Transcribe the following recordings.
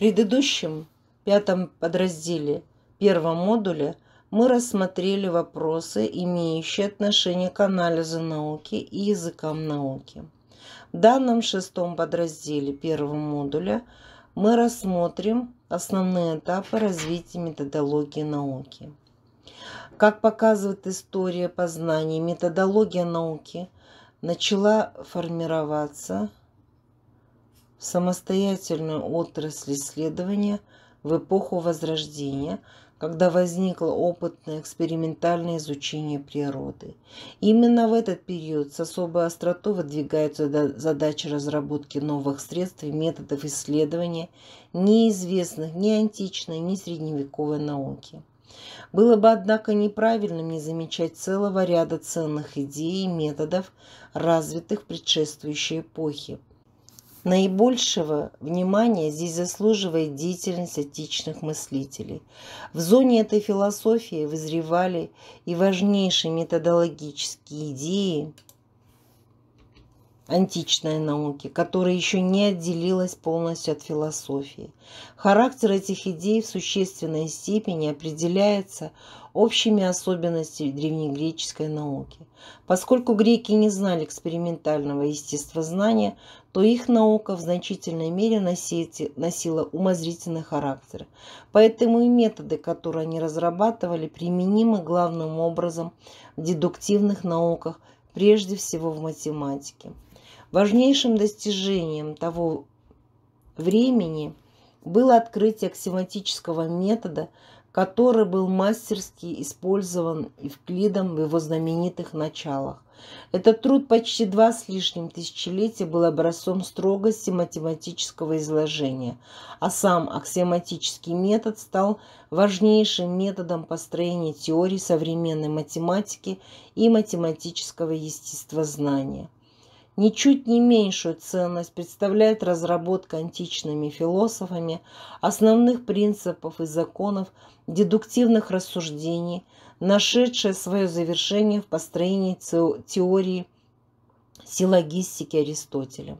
предыдущем пятом подразделе первом модуле мы рассмотрели вопросы, имеющие отношение к анализу науки и языкам науки. В данном шестом подразделе первого модуля мы рассмотрим основные этапы развития методологии науки. Как показывает история познаний, методология науки начала формироваться – в самостоятельную отрасль исследования в эпоху Возрождения, когда возникло опытное экспериментальное изучение природы. Именно в этот период с особой остротой выдвигаются задачи разработки новых средств и методов исследования, неизвестных ни античной, ни средневековой науки. Было бы, однако, неправильным не замечать целого ряда ценных идей и методов, развитых в предшествующей эпохе – Наибольшего внимания здесь заслуживает деятельность античных мыслителей. В зоне этой философии вызревали и важнейшие методологические идеи, античной науки, которая еще не отделилась полностью от философии. Характер этих идей в существенной степени определяется общими особенностями древнегреческой науки. Поскольку греки не знали экспериментального естествознания, то их наука в значительной мере носила умозрительный характер. Поэтому и методы, которые они разрабатывали, применимы главным образом в дедуктивных науках, прежде всего в математике. Важнейшим достижением того времени было открытие аксиоматического метода, который был мастерски использован Евклидом в его знаменитых началах. Этот труд почти два с лишним тысячелетия был образцом строгости математического изложения, а сам аксиоматический метод стал важнейшим методом построения теории современной математики и математического естествознания. Ничуть не меньшую ценность представляет разработка античными философами основных принципов и законов дедуктивных рассуждений, нашедшая свое завершение в построении теории силлогистики Аристотелем.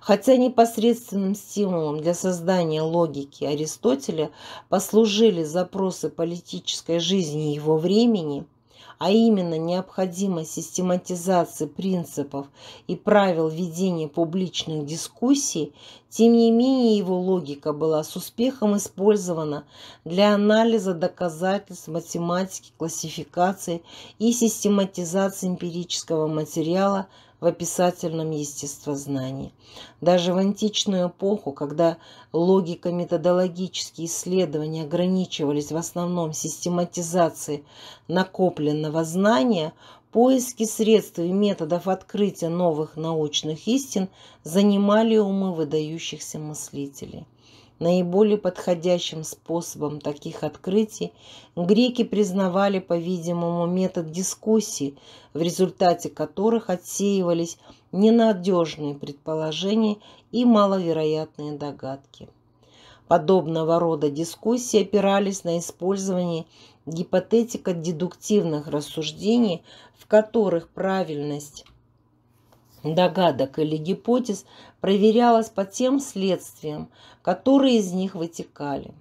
Хотя непосредственным стимулом для создания логики Аристотеля послужили запросы политической жизни его времени – а именно необходимость систематизации принципов и правил ведения публичных дискуссий, тем не менее его логика была с успехом использована для анализа доказательств математики, классификации и систематизации эмпирического материала в описательном естествознании. Даже в античную эпоху, когда логико-методологические исследования ограничивались в основном систематизацией накопленного знания, поиски средств и методов открытия новых научных истин занимали умы выдающихся мыслителей. Наиболее подходящим способом таких открытий греки признавали, по-видимому, метод дискуссий, в результате которых отсеивались ненадежные предположения и маловероятные догадки. Подобного рода дискуссии опирались на использование гипотетико-дедуктивных рассуждений, в которых правильность догадок или гипотез проверялась по тем следствиям, которые из них вытекали.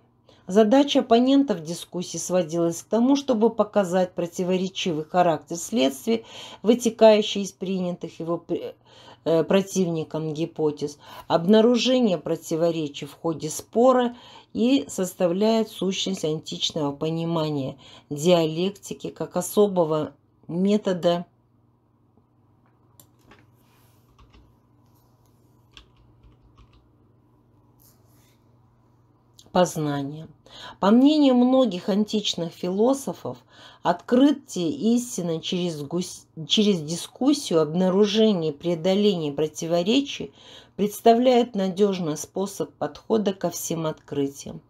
Задача оппонентов дискуссии сводилась к тому, чтобы показать противоречивый характер следствий, вытекающий из принятых его э, противником гипотез. Обнаружение противоречий в ходе спора и составляет сущность античного понимания диалектики как особого метода познания. По мнению многих античных философов, открытие истины через, гусь... через дискуссию, обнаружение и преодоление противоречий представляет надежный способ подхода ко всем открытиям.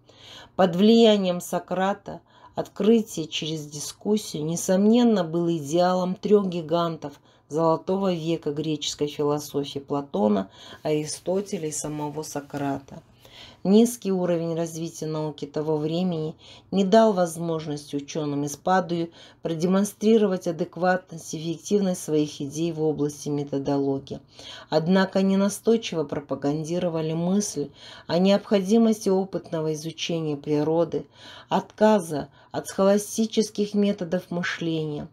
Под влиянием Сократа открытие через дискуссию, несомненно, было идеалом трех гигантов золотого века греческой философии Платона, Аристотеля и самого Сократа. Низкий уровень развития науки того времени не дал возможности ученым из Падуи продемонстрировать адекватность и эффективность своих идей в области методологии. Однако они настойчиво пропагандировали мысль о необходимости опытного изучения природы, отказа от схоластических методов мышления.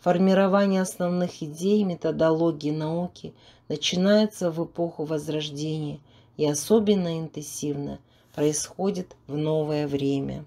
Формирование основных идей методологии науки начинается в эпоху Возрождения – и особенно интенсивно происходит в новое время.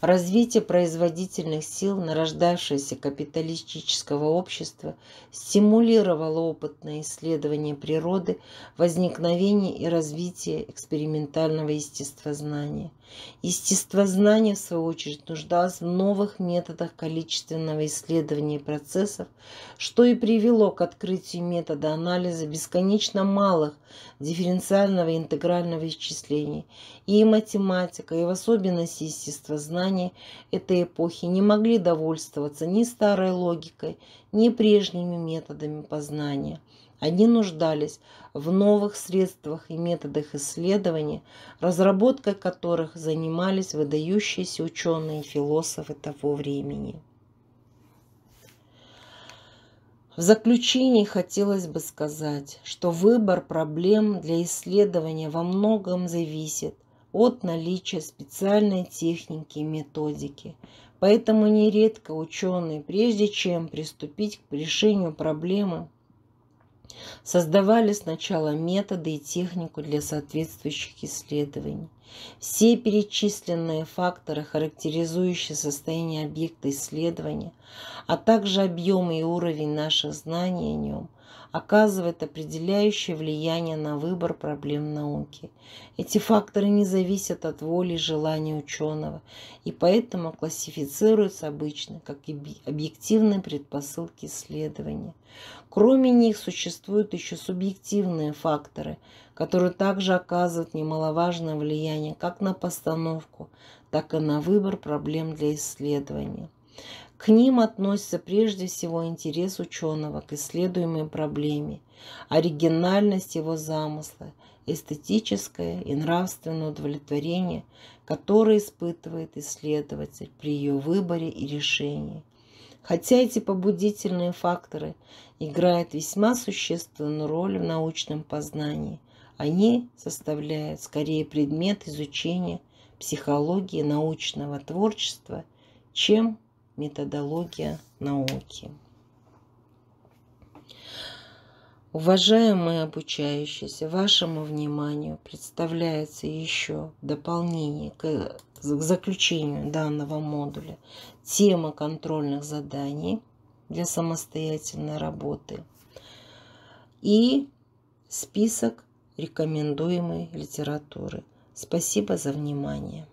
Развитие производительных сил нарождавшегося капиталистического общества стимулировало опытное исследование природы, возникновение и развитие экспериментального естествознания – Естествознание, в свою очередь, нуждалось в новых методах количественного исследования процессов, что и привело к открытию метода анализа бесконечно малых дифференциального и интегрального исчисления. И математика, и в особенности естествознание этой эпохи не могли довольствоваться ни старой логикой, ни прежними методами познания – они нуждались в новых средствах и методах исследования, разработкой которых занимались выдающиеся ученые и философы того времени. В заключении хотелось бы сказать, что выбор проблем для исследования во многом зависит от наличия специальной техники и методики. Поэтому нередко ученые, прежде чем приступить к решению проблемы, Создавали сначала методы и технику для соответствующих исследований. Все перечисленные факторы, характеризующие состояние объекта исследования, а также объем и уровень наших знаний о нем – оказывает определяющее влияние на выбор проблем науки. Эти факторы не зависят от воли и желания ученого, и поэтому классифицируются обычно как объективные предпосылки исследования. Кроме них существуют еще субъективные факторы, которые также оказывают немаловажное влияние как на постановку, так и на выбор проблем для исследования. К ним относится прежде всего интерес ученого к исследуемой проблеме, оригинальность его замысла, эстетическое и нравственное удовлетворение, которое испытывает исследователь при ее выборе и решении. Хотя эти побудительные факторы играют весьма существенную роль в научном познании, они составляют скорее предмет изучения психологии научного творчества, чем методология науки. Уважаемые обучающиеся, вашему вниманию представляется еще дополнение к заключению данного модуля тема контрольных заданий для самостоятельной работы и список рекомендуемой литературы. Спасибо за внимание.